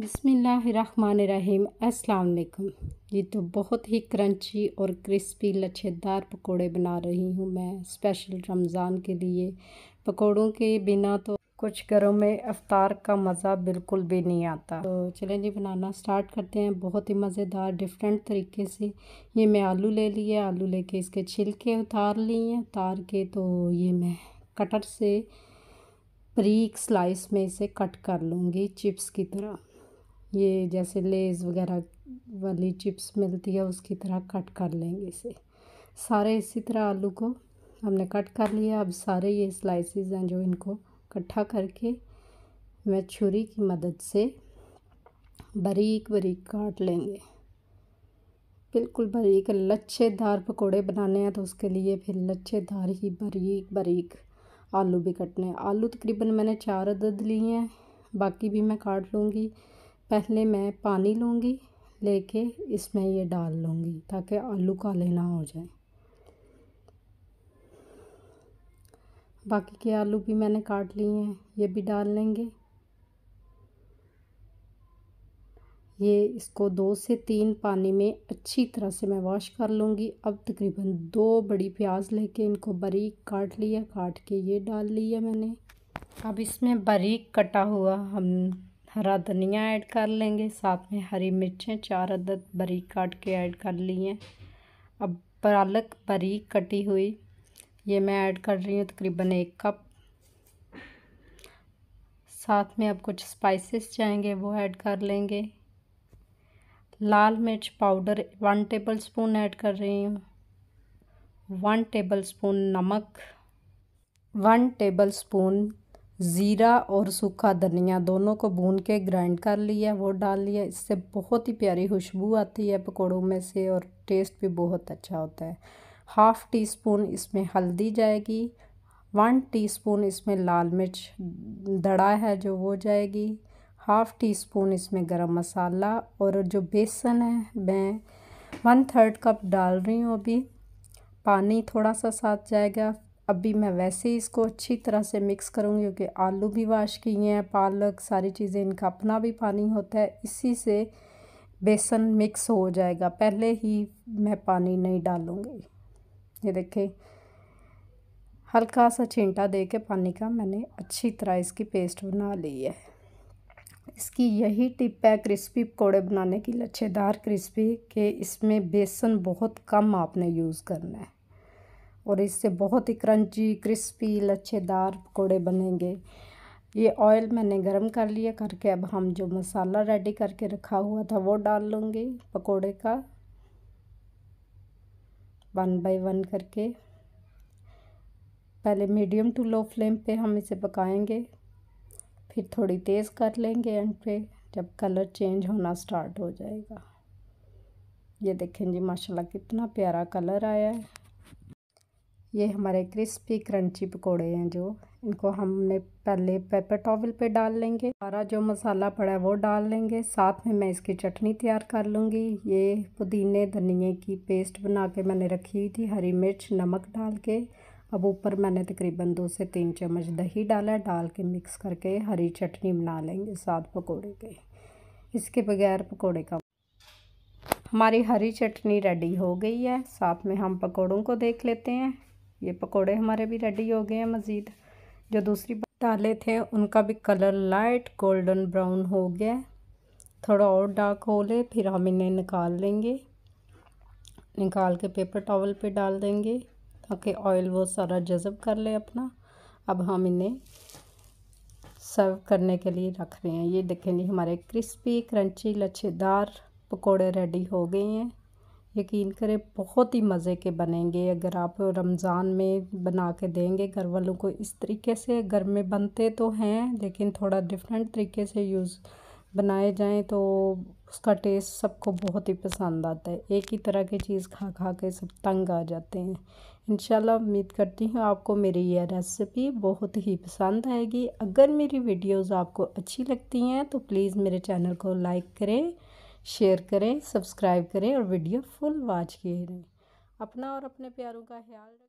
बिसमीम् अल्लाम ये तो बहुत ही क्रंची और क्रिस्पी लच्छेदार पकोड़े बना रही हूँ मैं स्पेशल रमज़ान के लिए पकोड़ों के बिना तो कुछ घरों में अफ्तार का मज़ा बिल्कुल भी नहीं आता तो चलें जी बनाना स्टार्ट करते हैं बहुत ही मज़ेदार डिफरेंट तरीके से ये मैं आलू ले लिए आलू लेके इसके छिलके उतार लिए उतार के तो ये मैं कटर से प्रीक स्लाइस में इसे कट कर लूँगी चिप्स की तरह ये जैसे लेज़ वगैरह वाली चिप्स मिलती है उसकी तरह कट कर लेंगे इसे सारे इसी तरह आलू को हमने कट कर लिया अब सारे ये स्लाइसेस हैं जो इनको इकट्ठा करके मैं छुरी की मदद से बारीक बारीक काट लेंगे बिल्कुल बारीक लच्छेदार पकोड़े बनाने हैं तो उसके लिए फिर लच्छेदार ही बारीक बारीक आलू भी कटने हैं आलू तकरीबन मैंने चार अदद लिए हैं बाकी भी मैं काट लूँगी पहले मैं पानी लूँगी लेके इसमें ये डाल लूँगी ताकि आलू काले ना हो जाए बाकी के आलू भी मैंने काट लिए हैं ये भी डाल लेंगे ये इसको दो से तीन पानी में अच्छी तरह से मैं वॉश कर लूँगी अब तकरीबन दो बड़ी प्याज लेके इनको बारीक काट लिया काट के ये डाल लिया मैंने अब इसमें बारीक कटा हुआ हम हरा धनिया ऐड कर लेंगे साथ में हरी मिर्चें चार अदद बारीक काट के ऐड कर ली हैं अब पालक बारीक कटी हुई ये मैं ऐड कर रही हूँ तकरीबन एक कप साथ में अब कुछ स्पाइसेस चाहेंगे वो ऐड कर लेंगे लाल मिर्च powder one tablespoon add कर रही हूँ वन टेबल स्पून नमक वन टेबल स्पून ज़ीरा और सूखा धनिया दोनों को भून के ग्राइंड कर लिया वो डाल लिया इससे बहुत ही प्यारी खुशबू आती है पकौड़ों में से और टेस्ट भी बहुत अच्छा होता है हाफ़ टी स्पून इसमें हल्दी जाएगी वन टी स्पून इसमें लाल मिर्च दड़ा है जो वो जाएगी हाफ़ टी स्पून इसमें गरम मसाला और जो बेसन है मैं वन थर्ड कप डाल रही हूँ अभी पानी थोड़ा सा साथ जाएगा अभी मैं वैसे ही इसको अच्छी तरह से मिक्स करूँगी क्योंकि आलू भी वाश किए हैं पालक सारी चीज़ें इनका अपना भी पानी होता है इसी से बेसन मिक्स हो जाएगा पहले ही मैं पानी नहीं डालूँगी ये देखें हल्का सा छींटा दे के पानी का मैंने अच्छी तरह इसकी पेस्ट बना ली है इसकी यही टिप है क्रिस्पी पकौड़े बनाने की लच्छेदार क्रिस्पी के इसमें बेसन बहुत कम आपने यूज़ करना है और इससे बहुत ही क्रंची क्रिस्पी लच्छेदार पकौड़े बनेंगे ये ऑयल मैंने गरम कर लिया करके अब हम जो मसाला रेडी करके रखा हुआ था वो डाल लूँगी पकोड़े का वन बाय वन करके पहले मीडियम टू लो फ्लेम पे हम इसे पकाएंगे फिर थोड़ी तेज़ कर लेंगे एंड पे जब कलर चेंज होना स्टार्ट हो जाएगा ये देखें जी माशाल्लाह कितना प्यारा कलर आया है ये हमारे क्रिस्पी क्रंची पकोड़े हैं जो इनको हमने पहले पेपर टॉवल पे डाल लेंगे हमारा जो मसाला पड़ा है वो डाल लेंगे साथ में मैं इसकी चटनी तैयार कर लूँगी ये पुदीने धनिए की पेस्ट बना के मैंने रखी हुई थी हरी मिर्च नमक डाल के अब ऊपर मैंने तकरीबन दो से तीन चम्मच दही डाला डाल के मिक्स करके हरी चटनी बना लेंगे साथ पकौड़े के इसके बगैर पकौड़े का हमारी हरी चटनी रेडी हो गई है साथ में हम पकौड़ों को देख लेते हैं ये पकोड़े हमारे भी रेडी हो गए हैं मज़ीद जो दूसरी डाले थे उनका भी कलर लाइट गोल्डन ब्राउन हो गया थोड़ा और डार्क हो ले फिर हम इन्हें निकाल लेंगे निकाल के पेपर टॉवल पे डाल देंगे ताकि ऑयल वो सारा जज़ब कर ले अपना अब हम इन्हें सर्व करने के लिए रख रहे हैं ये देखेंगे हमारे क्रिस्पी क्रंची लच्छेदार पकोड़े रेडी हो गए हैं यकीन करें बहुत ही मज़े के बनेंगे अगर आप रमज़ान में बना के देंगे घर वालों को इस तरीके से घर में बनते तो हैं लेकिन थोड़ा डिफरेंट तरीके से यूज़ बनाए जाएं तो उसका टेस्ट सबको बहुत ही पसंद आता है एक ही तरह की चीज़ खा खा के सब तंग आ जाते हैं इन उम्मीद करती हूँ आपको मेरी यह रेसिपी बहुत ही पसंद आएगी अगर मेरी वीडियोज़ आपको अच्छी लगती हैं तो प्लीज़ मेरे चैनल को लाइक करें शेयर करें सब्सक्राइब करें और वीडियो फुल वॉच किए रहें अपना और अपने प्यारों का ख्याल रखें